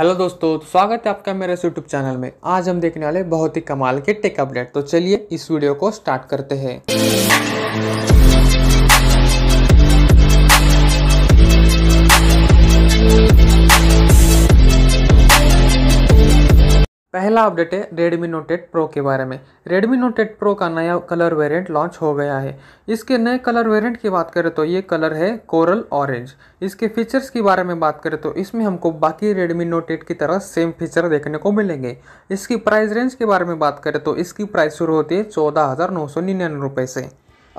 hello दोस्तों तो स्वागत है आपका मेरे यूट्यूब चैनल में आज हम देखने वाले बहुत ही कमाल के टेक अपडेट तो चलिए इस वीडियो को स्टार्ट करते हैं पहला अपडेट है Redmi Note 8 Pro के बारे में Redmi Note 8 Pro का नया कलर वेरिएंट लॉन्च हो गया है इसके नए कलर वेरिएंट की बात करें तो ये कलर है कोरल ऑरेंज इसके फीचर्स के बारे में बात करें तो इसमें हमको बाकी Redmi Note 8 की तरह सेम फीचर देखने को मिलेंगे इसकी प्राइस रेंज के बारे में बात करें तो इसकी प्राइस शुरू होती है चौदह से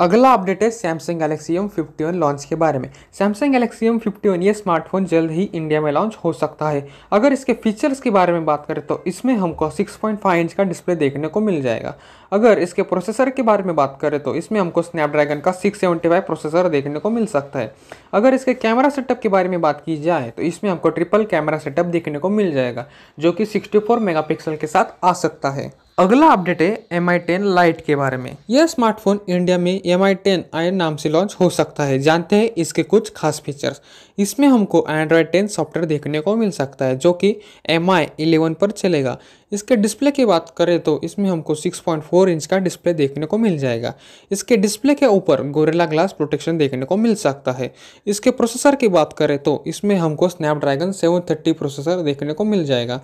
अगला अपडेट है Samsung Galaxy M fifty one launch के बारे में Samsung Galaxy M fifty one ये स्मार्टफोन जल्द ही इंडिया में लॉन्च हो सकता है अगर इसके फीचर्स के बारे में बात करें तो इसमें हमको 6.5 इंच का डिस्प्ले देखने को मिल जाएगा अगर इसके प्रोसेसर के बारे में बात करें तो इसमें हमको स्नैपड्रैगन का सिक्स प्रोसेसर देखने को मिल सकता है अगर इसके कैमरा सेटअप के बारे में बात की जाए तो इसमें हमको ट्रिपल कैमरा सेटअप देखने को मिल जाएगा जो कि सिक्सटी मेगापिक्सल के साथ आ सकता है अगला अपडेट है एम आई टेन लाइट के बारे में यह स्मार्टफोन इंडिया में एम आई टेन आई नाम से लॉन्च हो सकता है जानते हैं इसके कुछ खास फीचर्स इसमें हमको एंड्रॉयड टेन सॉफ्टवेयर देखने को मिल सकता है जो कि एम आई इलेवन पर चलेगा इसके डिस्प्ले की बात करें तो इसमें हमको 6.4 इंच का डिस्प्ले देखने को मिल जाएगा इसके डिस्प्ले के ऊपर गोरेला ग्लास प्रोटेक्शन देखने को मिल सकता है इसके प्रोसेसर की बात करें तो इसमें हमको स्नैपड्रैगन 730 प्रोसेसर देखने को मिल जाएगा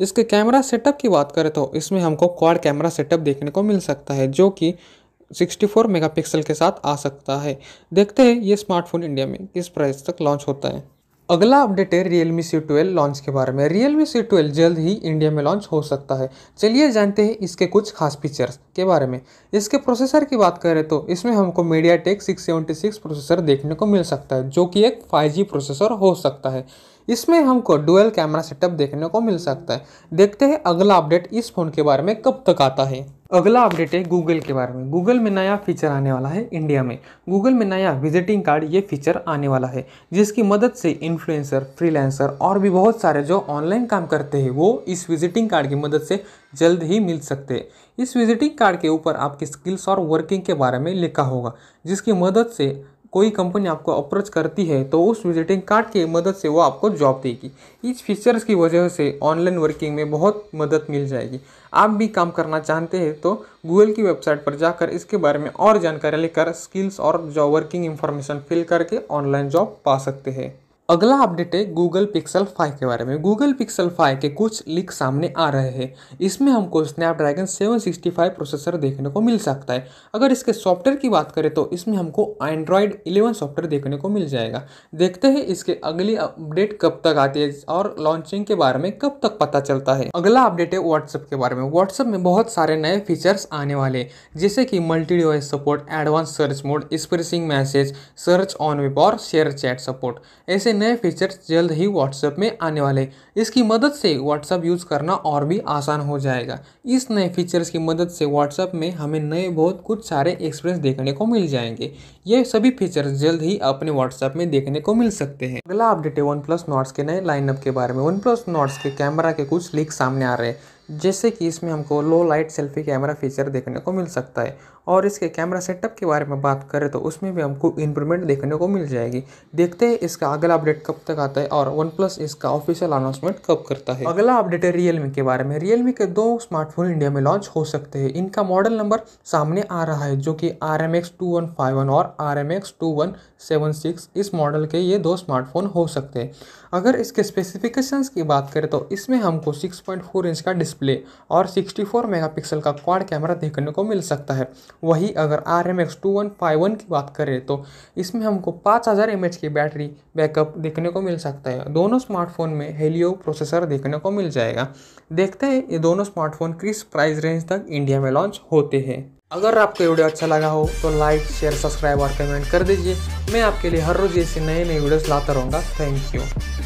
इसके कैमरा सेटअप की बात करें तो इसमें हमको क्वाड कैमरा सेटअप देखने को मिल सकता है जो कि 64 मेगापिक्सल के साथ आ सकता है देखते हैं ये स्मार्टफोन इंडिया में किस प्राइस तक लॉन्च होता है अगला अपडेट है Realme C twelve launch के बारे में रियल मी सी ट्वेल्व जल्द ही इंडिया में लॉन्च हो सकता है चलिए जानते हैं इसके कुछ खास फीचर्स के बारे में इसके प्रोसेसर की बात करें तो इसमें हमको मीडिया टेक सिक्स प्रोसेसर देखने को मिल सकता है जो कि एक फाइव प्रोसेसर हो सकता है इसमें हमको डुअल कैमरा सेटअप देखने को मिल सकता है देखते हैं अगला अपडेट इस फ़ोन के बारे में कब तक आता है अगला अपडेट है गूगल के बारे में गूगल में नया फीचर आने वाला है इंडिया में गूगल में नया विजिटिंग कार्ड ये फीचर आने वाला है जिसकी मदद से इन्फ्लुएंसर फ्रीलांसर और भी बहुत सारे जो ऑनलाइन काम करते हैं वो इस विजिटिंग कार्ड की मदद से जल्द ही मिल सकते हैं इस विजिटिंग कार्ड के ऊपर आपके स्किल्स और वर्किंग के बारे में लिखा होगा जिसकी मदद से कोई कंपनी आपको अप्रोच करती है तो उस विजिटिंग कार्ड की मदद से वो आपको जॉब देगी इस फीचर्स की वजह से ऑनलाइन वर्किंग में बहुत मदद मिल जाएगी आप भी काम करना चाहते हैं तो गूगल की वेबसाइट पर जाकर इसके बारे में और जानकारी लेकर स्किल्स और जॉब वर्किंग इन्फॉर्मेशन फिल करके ऑनलाइन जॉब पा सकते हैं अगला अपडेट है गूगल पिक्सल 5 के बारे में गूगल पिक्सल 5 के कुछ लीक सामने आ रहे हैं इसमें हमको स्नैपड्रैगन 765 प्रोसेसर देखने को मिल सकता है अगर इसके सॉफ्टवेयर की बात करें तो इसमें हमको एंड्रॉयड 11 सॉफ्टवेयर देखने को मिल जाएगा देखते हैं इसके अगली अपडेट कब तक आती है और लॉन्चिंग के बारे में कब तक पता चलता है अगला अपडेट है व्हाट्सअप के बारे में व्हाट्सअप में बहुत सारे नए फीचर्स आने वाले जैसे कि multi device support advance search mode स्प्रेसिंग मैसेज सर्च ऑन वेब और शेयर चैट सपोर्ट ऐसे नए फीचर्स जल्द ही व्हाट्सएप में आने वाले इसकी मदद से व्हाट्सएप यूज़ करना और भी आसान हो जाएगा इस नए फीचर्स की मदद से व्हाट्सएप में हमें नए बहुत कुछ सारे एक्सपीरियंस देखने को मिल जाएंगे ये सभी फीचर्स जल्द ही अपने व्हाट्सएप में देखने को मिल सकते हैं अगला अपडेट है वन प्लस के नए लाइनअप के बारे में वन प्लस के कैमरा के कुछ लीक सामने आ रहे हैं जैसे कि इसमें हमको low light selfie camera feature देखने को मिल सकता है और इसके कैमरा सेटअप के बारे में बात करें तो उसमें भी हमको इम्प्रूवमेंट देखने को मिल जाएगी देखते हैं इसका अगला अपडेट कब तक आता है और वन प्लस इसका ऑफिशियल अनाउंसमेंट कब करता है अगला अपडेट है रियलमी के बारे में रियलमी के दो स्मार्टफोन इंडिया में लॉन्च हो सकते हैं इनका मॉडल नंबर सामने आ रहा है जो कि R M X two one five one और R M X two one seven six इस मॉडल के ये दो स्मार्टफोन हो सकते हैं अगर इसके स्पेसिफिकेशंस की बात करें तो इसमें हमको सिक्स पॉइंट फोर इंच का डिस्प्ले डिस्प्ले और 64 मेगापिक्सल का क्वाड कैमरा देखने को मिल सकता है वहीं अगर R M X two one five one की बात करें तो इसमें हमको पाँच हज़ार एम एच की बैटरी बैकअप देखने को मिल सकता है दोनों स्मार्टफोन में हेलियो प्रोसेसर देखने को मिल जाएगा देखते हैं ये दोनों स्मार्टफोन किस प्राइस रेंज तक इंडिया में लॉन्च होते हैं अगर आपको वीडियो अच्छा लगा हो तो लाइक शेयर सब्सक्राइब और कमेंट कर दीजिए मैं आपके लिए हर रोज़ ऐसे नए नए वीडियोस लाता रहूँगा थैंक यू